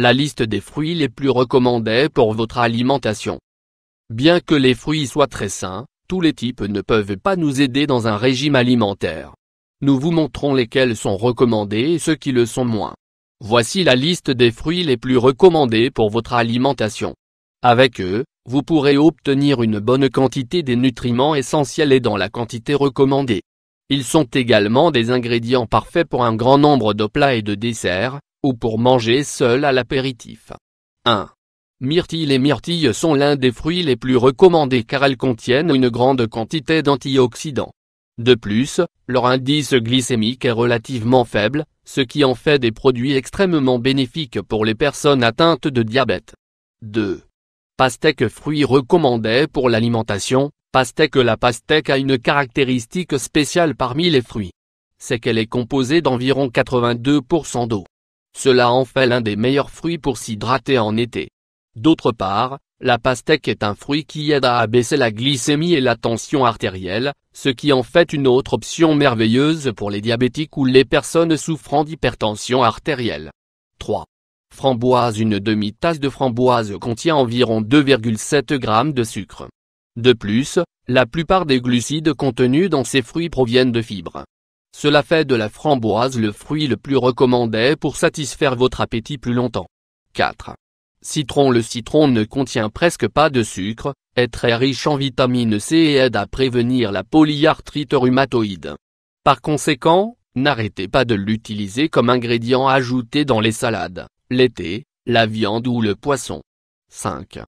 la liste des fruits les plus recommandés pour votre alimentation. Bien que les fruits soient très sains, tous les types ne peuvent pas nous aider dans un régime alimentaire. Nous vous montrons lesquels sont recommandés et ceux qui le sont moins. Voici la liste des fruits les plus recommandés pour votre alimentation. Avec eux, vous pourrez obtenir une bonne quantité des nutriments essentiels et dans la quantité recommandée. Ils sont également des ingrédients parfaits pour un grand nombre de plats et de desserts, ou pour manger seul à l'apéritif. 1. Myrtille et myrtilles sont l'un des fruits les plus recommandés car elles contiennent une grande quantité d'antioxydants. De plus, leur indice glycémique est relativement faible, ce qui en fait des produits extrêmement bénéfiques pour les personnes atteintes de diabète. 2. Pastèque fruits recommandés pour l'alimentation, pastèque La pastèque a une caractéristique spéciale parmi les fruits. C'est qu'elle est composée d'environ 82% d'eau. Cela en fait l'un des meilleurs fruits pour s'hydrater en été. D'autre part, la pastèque est un fruit qui aide à abaisser la glycémie et la tension artérielle, ce qui en fait une autre option merveilleuse pour les diabétiques ou les personnes souffrant d'hypertension artérielle. 3. Framboise Une demi-tasse de framboise contient environ 2,7 g de sucre. De plus, la plupart des glucides contenus dans ces fruits proviennent de fibres. Cela fait de la framboise le fruit le plus recommandé pour satisfaire votre appétit plus longtemps. 4. Citron Le citron ne contient presque pas de sucre, est très riche en vitamine C et aide à prévenir la polyarthrite rhumatoïde. Par conséquent, n'arrêtez pas de l'utiliser comme ingrédient ajouté dans les salades, l'été, la viande ou le poisson. 5.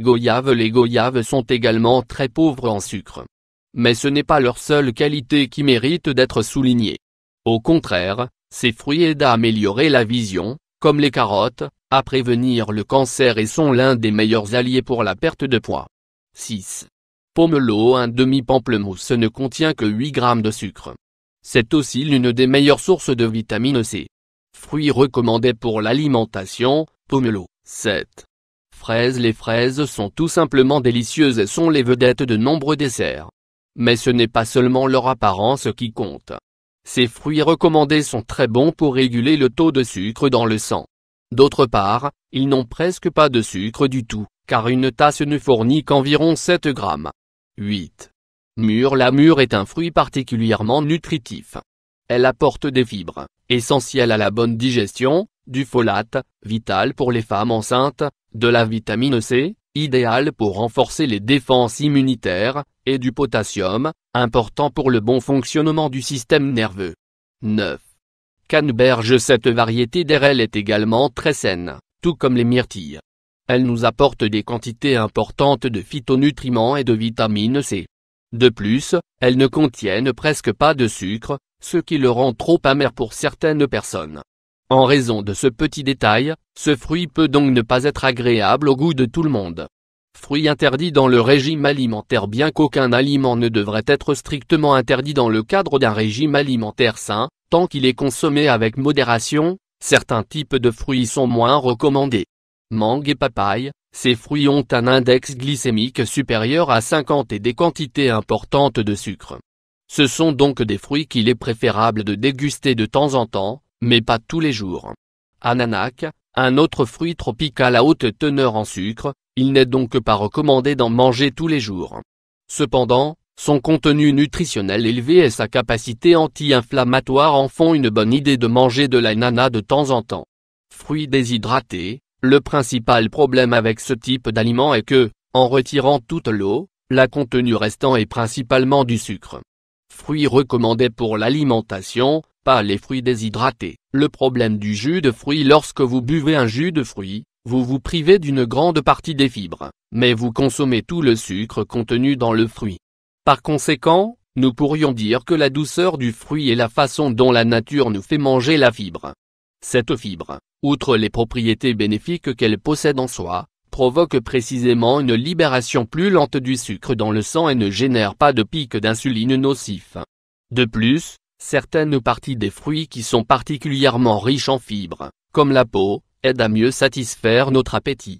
Goyave Les goyaves sont également très pauvres en sucre. Mais ce n'est pas leur seule qualité qui mérite d'être soulignée. Au contraire, ces fruits aident à améliorer la vision, comme les carottes, à prévenir le cancer et sont l'un des meilleurs alliés pour la perte de poids. 6. Pomelo Un demi-pamplemousse ne contient que 8 grammes de sucre. C'est aussi l'une des meilleures sources de vitamine C. Fruits recommandés pour l'alimentation, pomelo. 7. Fraises Les fraises sont tout simplement délicieuses et sont les vedettes de nombreux desserts. Mais ce n'est pas seulement leur apparence qui compte. Ces fruits recommandés sont très bons pour réguler le taux de sucre dans le sang. D'autre part, ils n'ont presque pas de sucre du tout, car une tasse ne fournit qu'environ 7 grammes. 8. Mûre La mûre est un fruit particulièrement nutritif. Elle apporte des fibres, essentielles à la bonne digestion, du folate, vital pour les femmes enceintes, de la vitamine C, idéale pour renforcer les défenses immunitaires, et du potassium, important pour le bon fonctionnement du système nerveux. 9. Canneberge Cette variété d’airelles est également très saine, tout comme les myrtilles. Elle nous apporte des quantités importantes de phytonutriments et de vitamine C. De plus, elles ne contiennent presque pas de sucre, ce qui le rend trop amer pour certaines personnes. En raison de ce petit détail, ce fruit peut donc ne pas être agréable au goût de tout le monde. Fruits interdits dans le régime alimentaire Bien qu'aucun aliment ne devrait être strictement interdit dans le cadre d'un régime alimentaire sain, tant qu'il est consommé avec modération, certains types de fruits sont moins recommandés. Mangue et papaye, ces fruits ont un index glycémique supérieur à 50 et des quantités importantes de sucre. Ce sont donc des fruits qu'il est préférable de déguster de temps en temps, mais pas tous les jours. Ananac, un autre fruit tropical à haute teneur en sucre, il n'est donc pas recommandé d'en manger tous les jours. Cependant, son contenu nutritionnel élevé et sa capacité anti-inflammatoire en font une bonne idée de manger de nana de temps en temps. Fruits déshydratés le principal problème avec ce type d'aliment est que, en retirant toute l'eau, la contenu restant est principalement du sucre. Fruits recommandés pour l'alimentation, pas les fruits déshydratés. Le problème du jus de fruits Lorsque vous buvez un jus de fruits, vous vous privez d'une grande partie des fibres, mais vous consommez tout le sucre contenu dans le fruit. Par conséquent, nous pourrions dire que la douceur du fruit est la façon dont la nature nous fait manger la fibre. Cette fibre, outre les propriétés bénéfiques qu'elle possède en soi, provoque précisément une libération plus lente du sucre dans le sang et ne génère pas de pic d'insuline nocif. De plus, certaines parties des fruits qui sont particulièrement riches en fibres, comme la peau, aide à mieux satisfaire notre appétit.